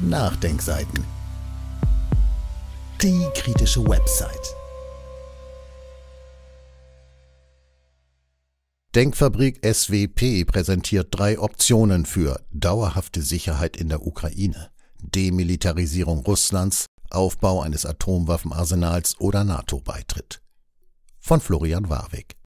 Nachdenkseiten. Die kritische Website. Denkfabrik SWP präsentiert drei Optionen für dauerhafte Sicherheit in der Ukraine, Demilitarisierung Russlands, Aufbau eines Atomwaffenarsenals oder NATO-Beitritt. Von Florian Warwick.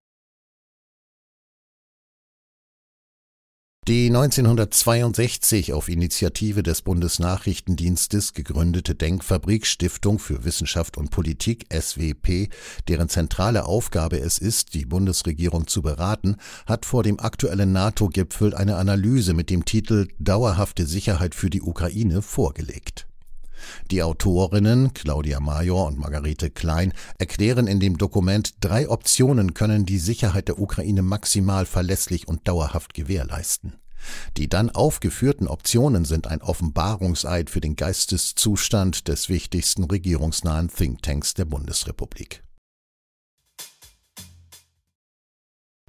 Die 1962 auf Initiative des Bundesnachrichtendienstes gegründete Denkfabrik Stiftung für Wissenschaft und Politik SWP, deren zentrale Aufgabe es ist, die Bundesregierung zu beraten, hat vor dem aktuellen NATO-Gipfel eine Analyse mit dem Titel Dauerhafte Sicherheit für die Ukraine vorgelegt. Die Autorinnen Claudia Major und Margarete Klein erklären in dem Dokument, drei Optionen können die Sicherheit der Ukraine maximal verlässlich und dauerhaft gewährleisten. Die dann aufgeführten Optionen sind ein Offenbarungseid für den Geisteszustand des wichtigsten regierungsnahen Thinktanks der Bundesrepublik.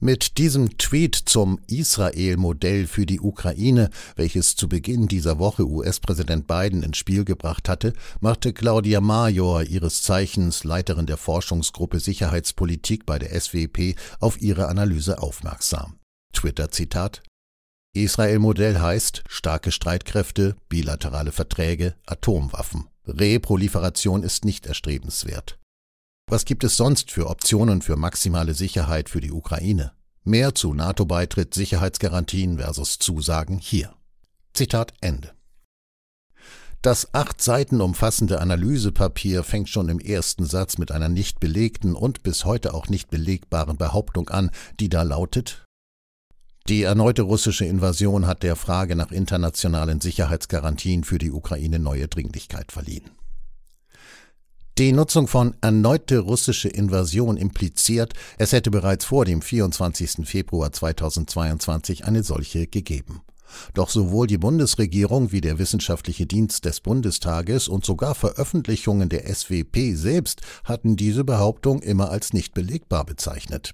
Mit diesem Tweet zum Israel-Modell für die Ukraine, welches zu Beginn dieser Woche US-Präsident Biden ins Spiel gebracht hatte, machte Claudia Major, ihres Zeichens Leiterin der Forschungsgruppe Sicherheitspolitik bei der SWP, auf ihre Analyse aufmerksam. Twitter-Zitat Israel-Modell heißt starke Streitkräfte, bilaterale Verträge, Atomwaffen. Reproliferation ist nicht erstrebenswert. Was gibt es sonst für Optionen für maximale Sicherheit für die Ukraine? Mehr zu NATO-Beitritt, Sicherheitsgarantien versus Zusagen hier. Zitat Ende. Das acht Seiten umfassende Analysepapier fängt schon im ersten Satz mit einer nicht belegten und bis heute auch nicht belegbaren Behauptung an, die da lautet Die erneute russische Invasion hat der Frage nach internationalen Sicherheitsgarantien für die Ukraine neue Dringlichkeit verliehen. Die Nutzung von erneute russische Invasion impliziert, es hätte bereits vor dem 24. Februar 2022 eine solche gegeben. Doch sowohl die Bundesregierung wie der Wissenschaftliche Dienst des Bundestages und sogar Veröffentlichungen der SWP selbst hatten diese Behauptung immer als nicht belegbar bezeichnet.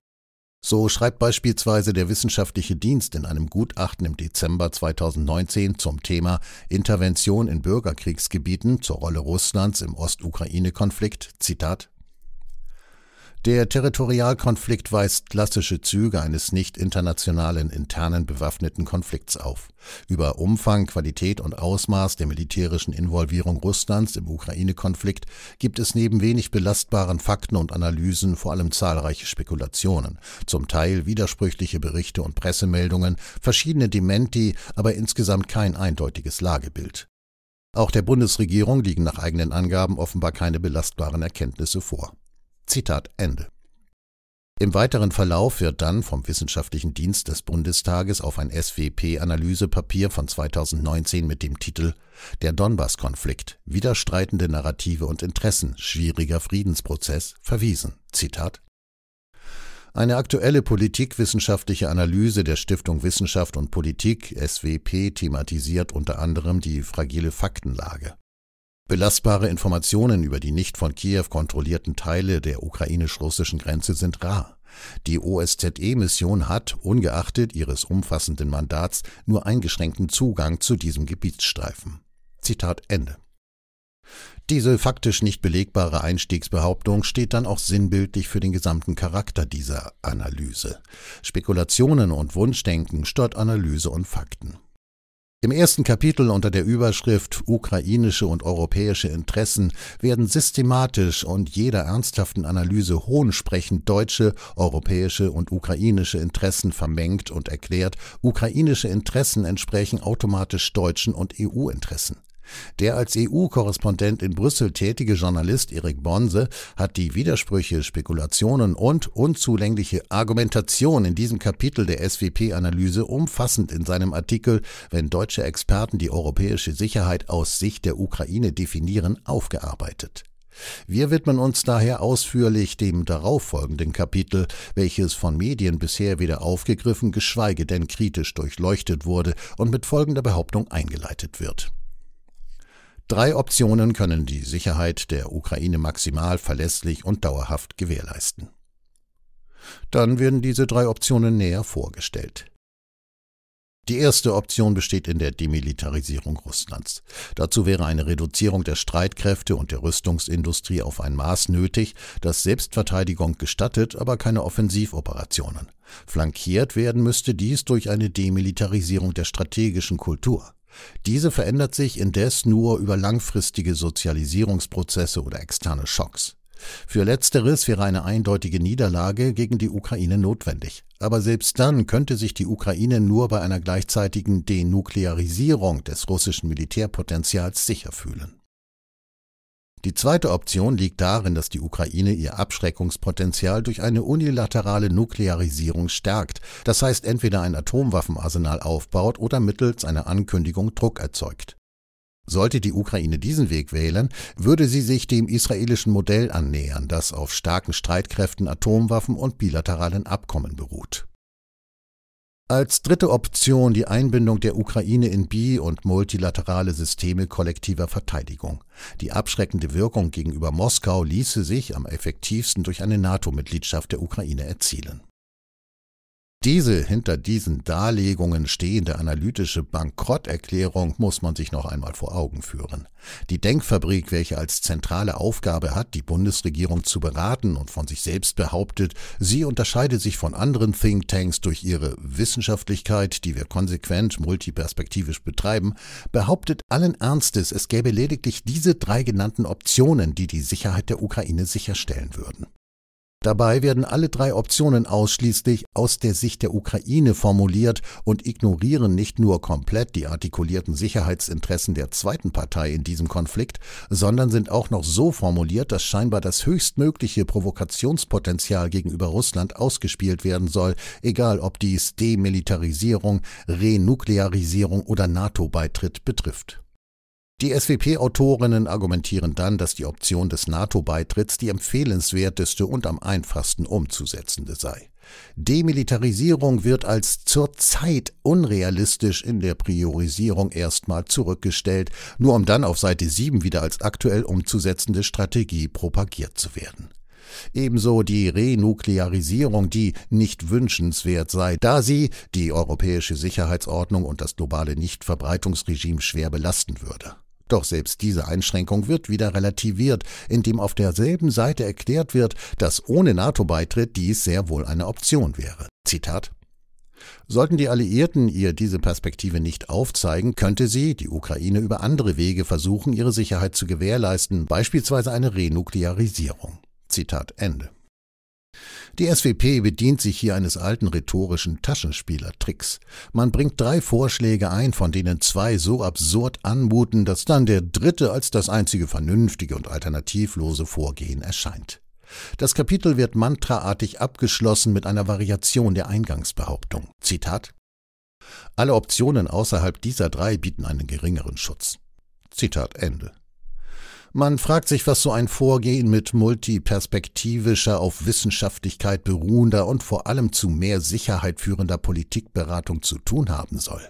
So schreibt beispielsweise der Wissenschaftliche Dienst in einem Gutachten im Dezember 2019 zum Thema Intervention in Bürgerkriegsgebieten zur Rolle Russlands im Ostukraine-Konflikt, Zitat, der Territorialkonflikt weist klassische Züge eines nicht internationalen internen bewaffneten Konflikts auf. Über Umfang, Qualität und Ausmaß der militärischen Involvierung Russlands im Ukraine-Konflikt gibt es neben wenig belastbaren Fakten und Analysen vor allem zahlreiche Spekulationen, zum Teil widersprüchliche Berichte und Pressemeldungen, verschiedene Dementi, aber insgesamt kein eindeutiges Lagebild. Auch der Bundesregierung liegen nach eigenen Angaben offenbar keine belastbaren Erkenntnisse vor. Zitat Ende. Im weiteren Verlauf wird dann vom Wissenschaftlichen Dienst des Bundestages auf ein SWP-Analysepapier von 2019 mit dem Titel Der Donbass-Konflikt, widerstreitende Narrative und Interessen, schwieriger Friedensprozess verwiesen. Zitat eine aktuelle politikwissenschaftliche Analyse der Stiftung Wissenschaft und Politik SWP thematisiert unter anderem die fragile Faktenlage. Belastbare Informationen über die nicht von Kiew kontrollierten Teile der ukrainisch-russischen Grenze sind rar. Die OSZE-Mission hat, ungeachtet ihres umfassenden Mandats, nur eingeschränkten Zugang zu diesem Gebietsstreifen. Zitat Ende. Diese faktisch nicht belegbare Einstiegsbehauptung steht dann auch sinnbildlich für den gesamten Charakter dieser Analyse. Spekulationen und Wunschdenken stört Analyse und Fakten. Im ersten Kapitel unter der Überschrift Ukrainische und europäische Interessen werden systematisch und jeder ernsthaften Analyse hohnsprechend deutsche, europäische und ukrainische Interessen vermengt und erklärt, ukrainische Interessen entsprechen automatisch deutschen und EU-Interessen. Der als EU-Korrespondent in Brüssel tätige Journalist Erik Bonse hat die Widersprüche, Spekulationen und unzulängliche Argumentation in diesem Kapitel der SWP-Analyse umfassend in seinem Artikel Wenn deutsche Experten die europäische Sicherheit aus Sicht der Ukraine definieren, aufgearbeitet. Wir widmen uns daher ausführlich dem darauffolgenden Kapitel, welches von Medien bisher weder aufgegriffen, geschweige denn kritisch durchleuchtet wurde und mit folgender Behauptung eingeleitet wird. Drei Optionen können die Sicherheit der Ukraine maximal verlässlich und dauerhaft gewährleisten. Dann werden diese drei Optionen näher vorgestellt. Die erste Option besteht in der Demilitarisierung Russlands. Dazu wäre eine Reduzierung der Streitkräfte und der Rüstungsindustrie auf ein Maß nötig, das Selbstverteidigung gestattet, aber keine Offensivoperationen. Flankiert werden müsste dies durch eine Demilitarisierung der strategischen Kultur. Diese verändert sich indes nur über langfristige Sozialisierungsprozesse oder externe Schocks. Für letzteres wäre eine eindeutige Niederlage gegen die Ukraine notwendig. Aber selbst dann könnte sich die Ukraine nur bei einer gleichzeitigen Denuklearisierung des russischen Militärpotenzials sicher fühlen. Die zweite Option liegt darin, dass die Ukraine ihr Abschreckungspotenzial durch eine unilaterale Nuklearisierung stärkt, das heißt entweder ein Atomwaffenarsenal aufbaut oder mittels einer Ankündigung Druck erzeugt. Sollte die Ukraine diesen Weg wählen, würde sie sich dem israelischen Modell annähern, das auf starken Streitkräften, Atomwaffen und bilateralen Abkommen beruht. Als dritte Option die Einbindung der Ukraine in bi- und multilaterale Systeme kollektiver Verteidigung. Die abschreckende Wirkung gegenüber Moskau ließe sich am effektivsten durch eine NATO-Mitgliedschaft der Ukraine erzielen diese hinter diesen Darlegungen stehende analytische Bankrotterklärung muss man sich noch einmal vor Augen führen. Die Denkfabrik, welche als zentrale Aufgabe hat, die Bundesregierung zu beraten und von sich selbst behauptet, sie unterscheide sich von anderen Thinktanks durch ihre Wissenschaftlichkeit, die wir konsequent multiperspektivisch betreiben, behauptet allen Ernstes, es gäbe lediglich diese drei genannten Optionen, die die Sicherheit der Ukraine sicherstellen würden. Dabei werden alle drei Optionen ausschließlich aus der Sicht der Ukraine formuliert und ignorieren nicht nur komplett die artikulierten Sicherheitsinteressen der zweiten Partei in diesem Konflikt, sondern sind auch noch so formuliert, dass scheinbar das höchstmögliche Provokationspotenzial gegenüber Russland ausgespielt werden soll, egal ob dies Demilitarisierung, Renuklearisierung oder NATO-Beitritt betrifft. Die SWP-Autorinnen argumentieren dann, dass die Option des NATO-Beitritts die empfehlenswerteste und am einfachsten umzusetzende sei. Demilitarisierung wird als zurzeit unrealistisch in der Priorisierung erstmal zurückgestellt, nur um dann auf Seite 7 wieder als aktuell umzusetzende Strategie propagiert zu werden. Ebenso die Renuklearisierung, die nicht wünschenswert sei, da sie die europäische Sicherheitsordnung und das globale Nichtverbreitungsregime schwer belasten würde. Doch selbst diese Einschränkung wird wieder relativiert, indem auf derselben Seite erklärt wird, dass ohne NATO-Beitritt dies sehr wohl eine Option wäre. Zitat Sollten die Alliierten ihr diese Perspektive nicht aufzeigen, könnte sie, die Ukraine, über andere Wege versuchen, ihre Sicherheit zu gewährleisten, beispielsweise eine Renuklearisierung. Zitat Ende. Die SWP bedient sich hier eines alten rhetorischen Taschenspielertricks. Man bringt drei Vorschläge ein, von denen zwei so absurd anmuten, dass dann der dritte als das einzige vernünftige und alternativlose Vorgehen erscheint. Das Kapitel wird mantraartig abgeschlossen mit einer Variation der Eingangsbehauptung. Zitat Alle Optionen außerhalb dieser drei bieten einen geringeren Schutz. Zitat Ende. Man fragt sich, was so ein Vorgehen mit multiperspektivischer, auf Wissenschaftlichkeit beruhender und vor allem zu mehr Sicherheit führender Politikberatung zu tun haben soll.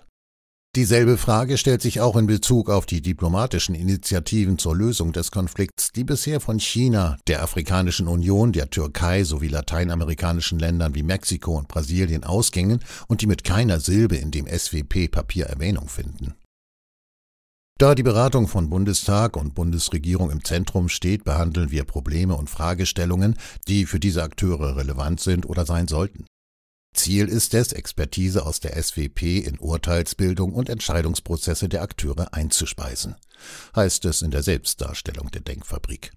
Dieselbe Frage stellt sich auch in Bezug auf die diplomatischen Initiativen zur Lösung des Konflikts, die bisher von China, der Afrikanischen Union, der Türkei sowie lateinamerikanischen Ländern wie Mexiko und Brasilien ausgingen und die mit keiner Silbe in dem SWP-Papier Erwähnung finden. Da die Beratung von Bundestag und Bundesregierung im Zentrum steht, behandeln wir Probleme und Fragestellungen, die für diese Akteure relevant sind oder sein sollten. Ziel ist es, Expertise aus der SWP in Urteilsbildung und Entscheidungsprozesse der Akteure einzuspeisen, heißt es in der Selbstdarstellung der Denkfabrik.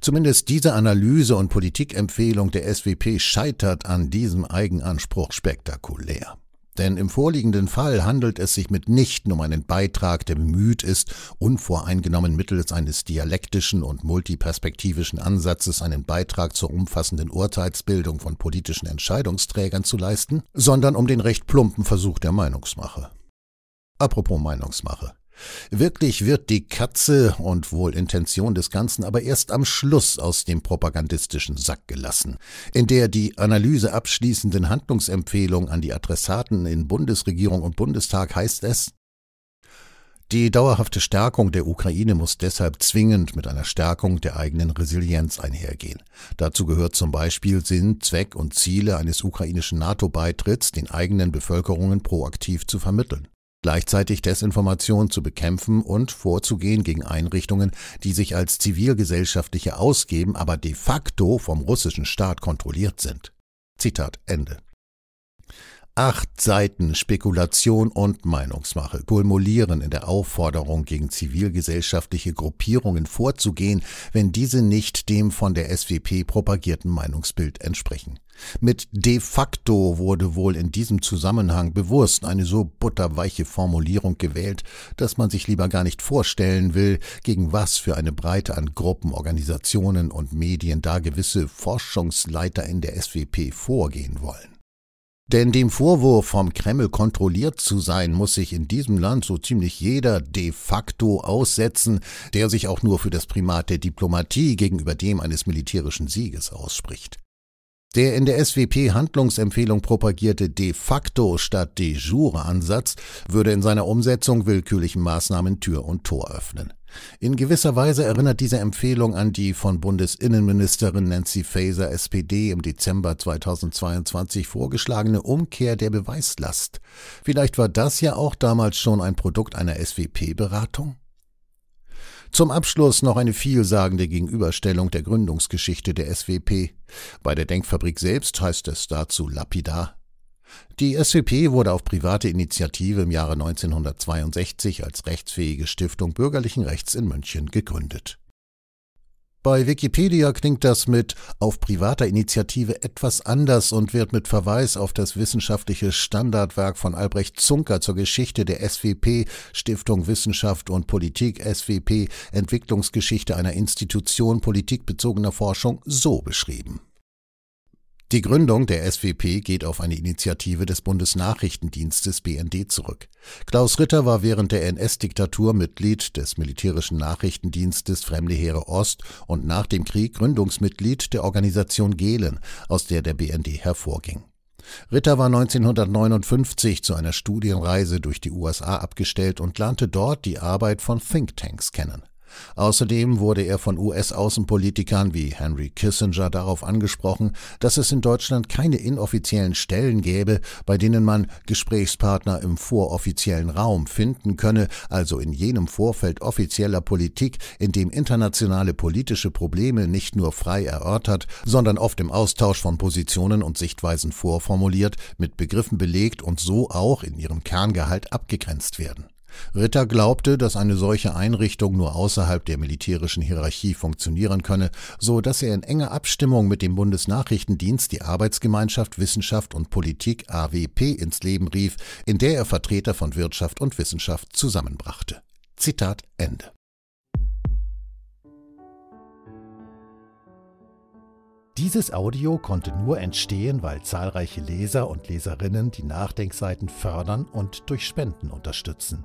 Zumindest diese Analyse und Politikempfehlung der SWP scheitert an diesem Eigenanspruch spektakulär. Denn im vorliegenden Fall handelt es sich mitnichten um einen Beitrag, der bemüht ist, unvoreingenommen mittels eines dialektischen und multiperspektivischen Ansatzes einen Beitrag zur umfassenden Urteilsbildung von politischen Entscheidungsträgern zu leisten, sondern um den recht plumpen Versuch der Meinungsmache. Apropos Meinungsmache. Wirklich wird die Katze und wohl Intention des Ganzen aber erst am Schluss aus dem propagandistischen Sack gelassen, in der die Analyse abschließenden Handlungsempfehlung an die Adressaten in Bundesregierung und Bundestag heißt es, die dauerhafte Stärkung der Ukraine muss deshalb zwingend mit einer Stärkung der eigenen Resilienz einhergehen. Dazu gehört zum Beispiel Sinn, Zweck und Ziele eines ukrainischen NATO-Beitritts den eigenen Bevölkerungen proaktiv zu vermitteln gleichzeitig Desinformation zu bekämpfen und vorzugehen gegen Einrichtungen, die sich als zivilgesellschaftliche ausgeben, aber de facto vom russischen Staat kontrolliert sind. Zitat Ende. Acht Seiten Spekulation und Meinungsmache kulmolieren in der Aufforderung, gegen zivilgesellschaftliche Gruppierungen vorzugehen, wenn diese nicht dem von der SWP propagierten Meinungsbild entsprechen. Mit de facto wurde wohl in diesem Zusammenhang bewusst eine so butterweiche Formulierung gewählt, dass man sich lieber gar nicht vorstellen will, gegen was für eine Breite an Gruppen, Organisationen und Medien da gewisse Forschungsleiter in der SWP vorgehen wollen. Denn dem Vorwurf, vom Kreml kontrolliert zu sein, muss sich in diesem Land so ziemlich jeder de facto aussetzen, der sich auch nur für das Primat der Diplomatie gegenüber dem eines militärischen Sieges ausspricht. Der in der SWP Handlungsempfehlung propagierte de facto statt de jure Ansatz würde in seiner Umsetzung willkürlichen Maßnahmen Tür und Tor öffnen. In gewisser Weise erinnert diese Empfehlung an die von Bundesinnenministerin Nancy Faeser SPD im Dezember 2022 vorgeschlagene Umkehr der Beweislast. Vielleicht war das ja auch damals schon ein Produkt einer SWP-Beratung? Zum Abschluss noch eine vielsagende Gegenüberstellung der Gründungsgeschichte der SWP. Bei der Denkfabrik selbst heißt es dazu lapidar die SCP wurde auf private Initiative im Jahre 1962 als rechtsfähige Stiftung bürgerlichen Rechts in München gegründet. Bei Wikipedia klingt das mit auf privater Initiative etwas anders und wird mit Verweis auf das wissenschaftliche Standardwerk von Albrecht Zunker zur Geschichte der SWP Stiftung Wissenschaft und Politik SWP Entwicklungsgeschichte einer Institution politikbezogener Forschung so beschrieben. Die Gründung der SWP geht auf eine Initiative des Bundesnachrichtendienstes BND zurück. Klaus Ritter war während der NS-Diktatur Mitglied des militärischen Nachrichtendienstes Fremde Heere Ost und nach dem Krieg Gründungsmitglied der Organisation Gehlen, aus der der BND hervorging. Ritter war 1959 zu einer Studienreise durch die USA abgestellt und lernte dort die Arbeit von Thinktanks kennen. Außerdem wurde er von US-Außenpolitikern wie Henry Kissinger darauf angesprochen, dass es in Deutschland keine inoffiziellen Stellen gäbe, bei denen man Gesprächspartner im voroffiziellen Raum finden könne, also in jenem Vorfeld offizieller Politik, in dem internationale politische Probleme nicht nur frei erörtert, sondern oft im Austausch von Positionen und Sichtweisen vorformuliert, mit Begriffen belegt und so auch in ihrem Kerngehalt abgegrenzt werden. Ritter glaubte, dass eine solche Einrichtung nur außerhalb der militärischen Hierarchie funktionieren könne, so dass er in enger Abstimmung mit dem Bundesnachrichtendienst die Arbeitsgemeinschaft Wissenschaft und Politik AWP ins Leben rief, in der er Vertreter von Wirtschaft und Wissenschaft zusammenbrachte. Zitat Ende. Dieses Audio konnte nur entstehen, weil zahlreiche Leser und Leserinnen die Nachdenkseiten fördern und durch Spenden unterstützen.